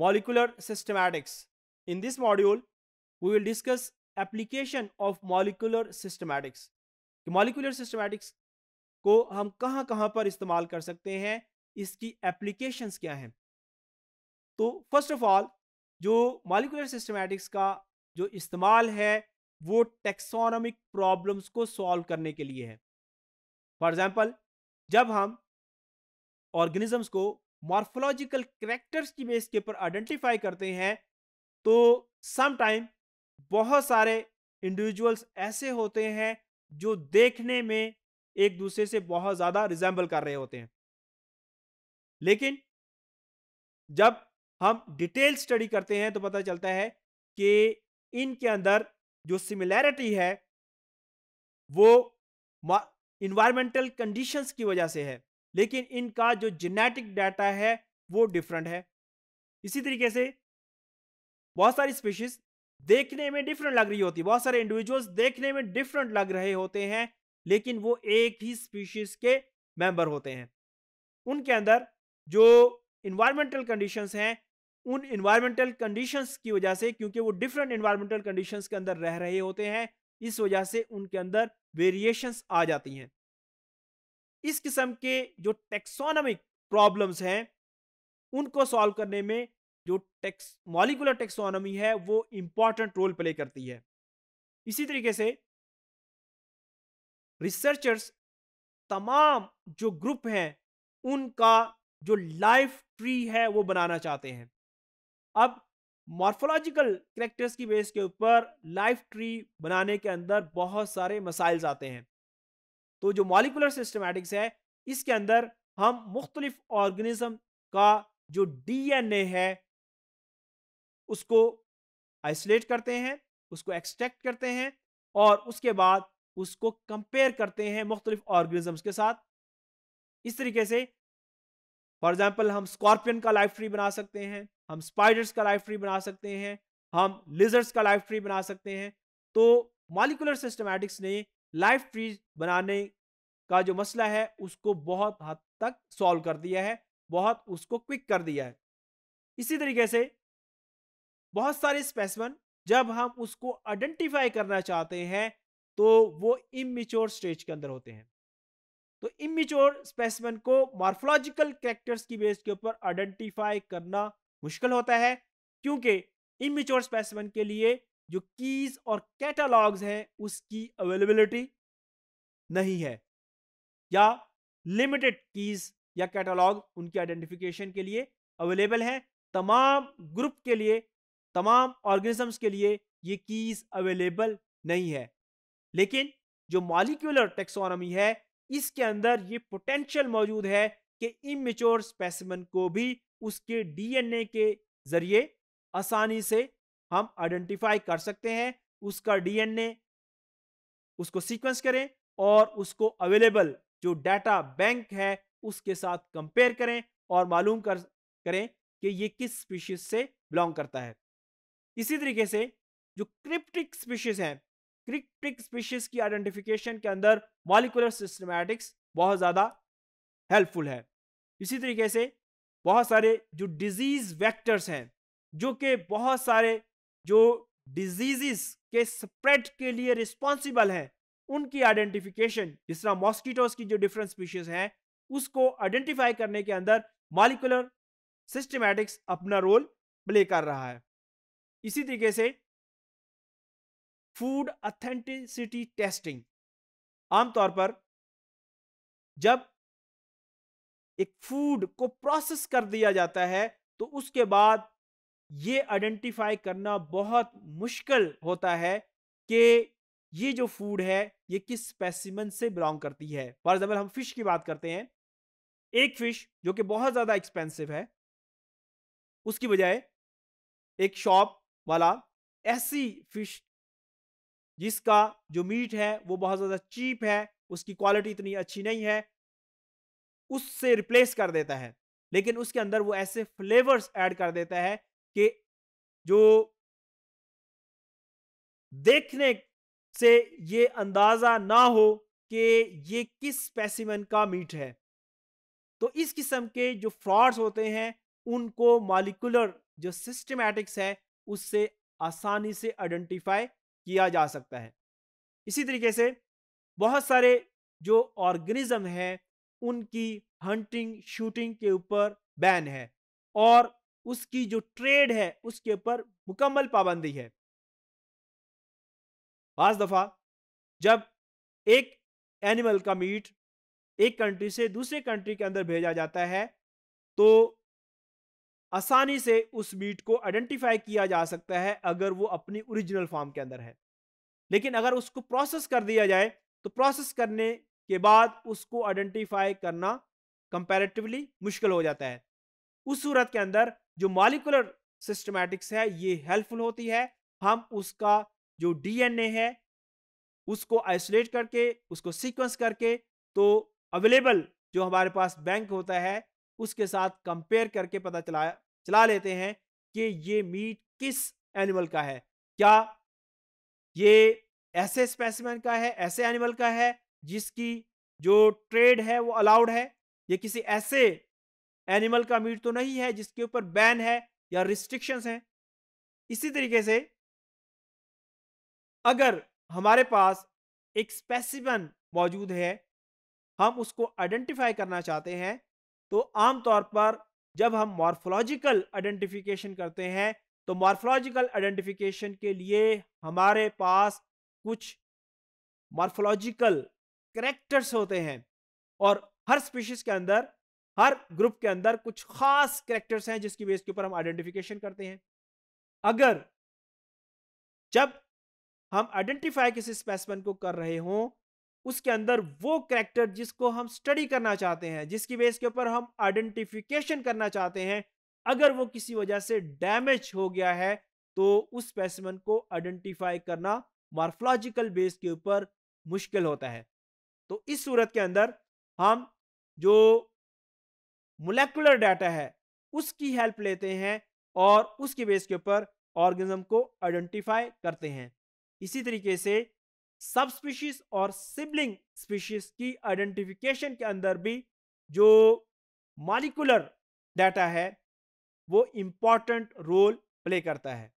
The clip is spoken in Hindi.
molecular systematics. In this module, we will discuss application of molecular systematics. कि molecular systematics को हम कहाँ कहाँ पर इस्तेमाल कर सकते हैं इसकी एप्लीकेशंस क्या हैं तो फर्स्ट ऑफ ऑल जो मॉलिकुलर सिस्टमैटिक्स का जो इस्तेमाल है वो टेक्सोनॉमिक प्रॉब्लम्स को सॉल्व करने के लिए है फॉर एग्जांपल जब हम ऑर्गेनिजम्स को मॉर्फोलॉजिकल करेक्टर्स की बेस के ऊपर आइडेंटिफाई करते हैं तो समटाइम बहुत सारे इंडिविजुअल्स ऐसे होते हैं जो देखने में एक दूसरे से बहुत ज़्यादा रिजेंबल कर रहे होते हैं लेकिन जब हम डिटेल स्टडी करते हैं तो पता चलता है कि इनके अंदर जो सिमिलैरिटी है वो इन्वायरमेंटल कंडीशंस की वजह से है लेकिन इनका जो जेनेटिक डाटा है वो डिफरेंट है इसी तरीके से बहुत सारी स्पीशीज देखने में डिफरेंट लग रही होती है बहुत सारे इंडिविजुअल्स देखने में डिफरेंट लग रहे होते हैं लेकिन वो एक ही स्पीशीज के मेंबर होते हैं उनके अंदर जो इन्वायरमेंटल कंडीशन हैं उन इन्वायरमेंटल कंडीशन की वजह से क्योंकि वो डिफरेंट इन्वायरमेंटल कंडीशन के अंदर रह रहे होते हैं इस वजह से उनके अंदर वेरिएशंस आ जाती हैं इस किस्म के जो टेक्सोनॉमिक प्रॉब्लम्स हैं उनको सॉल्व करने में जो टेक्स मॉलिकुलर टेक्सोनॉमी है वो इम्पॉर्टेंट रोल प्ले करती है इसी तरीके से रिसर्चर्स तमाम जो ग्रुप हैं उनका जो लाइफ ट्री है वो बनाना चाहते हैं अब मॉर्फोलॉजिकल करेक्टर्स की बेस के ऊपर लाइफ ट्री बनाने के अंदर बहुत सारे मसाइल्स आते हैं तो जो मॉलिकुलर सिस्टमेटिक्स है इसके अंदर हम मुख्तलिफ ऑर्गेनिज्म का जो डीएनए है उसको आइसोलेट करते हैं उसको एक्सट्रैक्ट करते हैं और उसके बाद उसको कंपेयर करते हैं मुख्तलिफ ऑर्गेनिजम्स के साथ इस तरीके से फॉर एग्जाम्पल हम स्कॉर्पियन का लाइफ ट्री बना सकते हैं हम स्पाइडर्स का लाइफ ट्री बना सकते हैं हम लिजर्स का लाइफ ट्री बना सकते हैं तो मॉलिकुलर सिस्टमैटिक्स ने लाइफ ट्रीज बनाने का जो मसला है उसको बहुत हद तक सॉल्व कर दिया है बहुत उसको क्विक कर दिया है इसी तरीके से बहुत सारे स्पेसमन जब हम उसको आइडेंटिफाई करना चाहते हैं तो वो इमिच्योर स्टेज के अंदर होते हैं तो इमिच्योर स्पेसमन को मार्फोलॉजिकल करेक्टर्स की बेस के ऊपर आइडेंटिफाई करना मुश्किल होता है क्योंकि इमिच्योर स्पेसमन के लिए जो कीज और कैटलॉग्स हैं उसकी अवेलेबिलिटी नहीं है या लिमिटेड कीज या कैटलॉग उनके आइडेंटिफिकेशन के लिए अवेलेबल हैं तमाम ग्रुप के लिए तमाम ऑर्गेनिजम्स के लिए ये कीज अवेलेबल नहीं है लेकिन जो मॉलिक्यूलर टेक्सोनॉमी है इसके अंदर ये पोटेंशियल मौजूद है कि इमेच्योर स्पेसिमन को भी उसके डीएनए के जरिए आसानी से हम आइडेंटिफाई कर सकते हैं उसका डीएनए उसको सीक्वेंस करें और उसको अवेलेबल जो डाटा बैंक है उसके साथ कंपेयर करें और मालूम कर करें कि ये किस स्पीशीज से बिलोंग करता है इसी तरीके से जो क्रिप्टिक स्पीशीज हैं क्रिप्टिक स्पीशीज की आइडेंटिफिकेशन के अंदर मॉलिकुलर सिस्टमैटिक्स बहुत ज़्यादा हेल्पफुल है इसी तरीके से बहुत सारे जो डिजीज़ वेक्टर्स हैं जो कि बहुत सारे जो डिजीजेस के स्प्रेड के लिए रिस्पॉन्सिबल है उनकी आइडेंटिफिकेशन जिस तरह मॉस्किटोज की जो डिफरेंट स्पीशीज है उसको आइडेंटिफाई करने के अंदर मालिकुलर सिस्टमैटिक्स अपना रोल प्ले कर रहा है इसी तरीके से फूड अथेंटिसिटी टेस्टिंग आमतौर पर जब एक फूड को प्रोसेस कर दिया जाता है तो उसके बाद ये आइडेंटिफाई करना बहुत मुश्किल होता है कि ये जो फूड है ये किस स्पेसिमन से बिलोंग करती है फॉर एग्जाम्पल हम फिश की बात करते हैं एक फिश जो कि बहुत ज़्यादा एक्सपेंसिव है उसकी बजाय एक शॉप वाला ऐसी फिश जिसका जो मीट है वो बहुत ज़्यादा चीप है उसकी क्वालिटी इतनी अच्छी नहीं है उससे रिप्लेस कर देता है लेकिन उसके अंदर वो ऐसे फ्लेवर्स ऐड कर देता है कि जो देखने से ये अंदाज़ा ना हो कि ये किस पैसिमन का मीट है तो इस किस्म के जो फ्रॉड्स होते हैं उनको मालिकुलर जो सिस्टमेटिक्स है उससे आसानी से आइडेंटिफाई किया जा सकता है इसी तरीके से बहुत सारे जो ऑर्गेनिज्म हैं उनकी हंटिंग शूटिंग के ऊपर बैन है और उसकी जो ट्रेड है उसके ऊपर मुकम्मल पाबंदी है पांच दफा जब एक एनिमल का मीट एक कंट्री से दूसरे कंट्री के अंदर भेजा जाता है तो आसानी से उस मीट को आइडेंटिफाई किया जा सकता है अगर वो अपनी ओरिजिनल फॉर्म के अंदर है लेकिन अगर उसको प्रोसेस कर दिया जाए तो प्रोसेस करने के बाद उसको आइडेंटिफाई करना कंपैरेटिवली मुश्किल हो जाता है उस सूरत के अंदर जो मालिकुलर सिस्टमैटिक्स है ये हेल्पफुल होती है हम उसका जो डीएनए है उसको आइसोलेट करके उसको सीक्वेंस करके तो अवेलेबल जो हमारे पास बैंक होता है उसके साथ कंपेयर करके पता चला चला लेते हैं कि ये मीट किस एनिमल का है क्या ये ऐसे स्पेसिमेंट का है ऐसे एनिमल का है जिसकी जो ट्रेड है वो अलाउड है ये किसी ऐसे एनिमल का मीट तो नहीं है जिसके ऊपर बैन है या रिस्ट्रिक्शंस हैं इसी तरीके से अगर हमारे पास एक स्पेसिमन मौजूद है हम उसको आइडेंटिफाई करना चाहते हैं तो आमतौर पर जब हम मॉर्फोलॉजिकल आइडेंटिफिकेशन करते हैं तो मॉर्फोलॉजिकल आइडेंटिफिकेशन के लिए हमारे पास कुछ मॉर्फोलॉजिकल करेक्टर्स होते हैं और हर स्पीशीज़ के अंदर हर ग्रुप के अंदर कुछ खास करेक्टर्स हैं जिसकी बेस के ऊपर हम आइडेंटिफिकेशन करते हैं अगर जब हम आइडेंटिफाई किसी स्पेसिमन को कर रहे हों उसके अंदर वो करेक्टर जिसको हम स्टडी करना चाहते हैं जिसकी बेस के ऊपर हम आइडेंटिफिकेशन करना चाहते हैं अगर वो किसी वजह से डैमेज हो गया है तो उस स्पेसिमन को आइडेंटिफाई करना मार्फोलॉजिकल बेस के ऊपर मुश्किल होता है तो इस सूरत के अंदर हम जो मोलेकुलर डाटा है उसकी हेल्प लेते हैं और उसके बेस के ऊपर ऑर्गेनिज्म को आइडेंटिफाई करते हैं इसी तरीके से सब स्पीशीज और सिबलिंग स्पीशीज की आइडेंटिफिकेशन के अंदर भी जो मालिकुलर डाटा है वो इम्पॉर्टेंट रोल प्ले करता है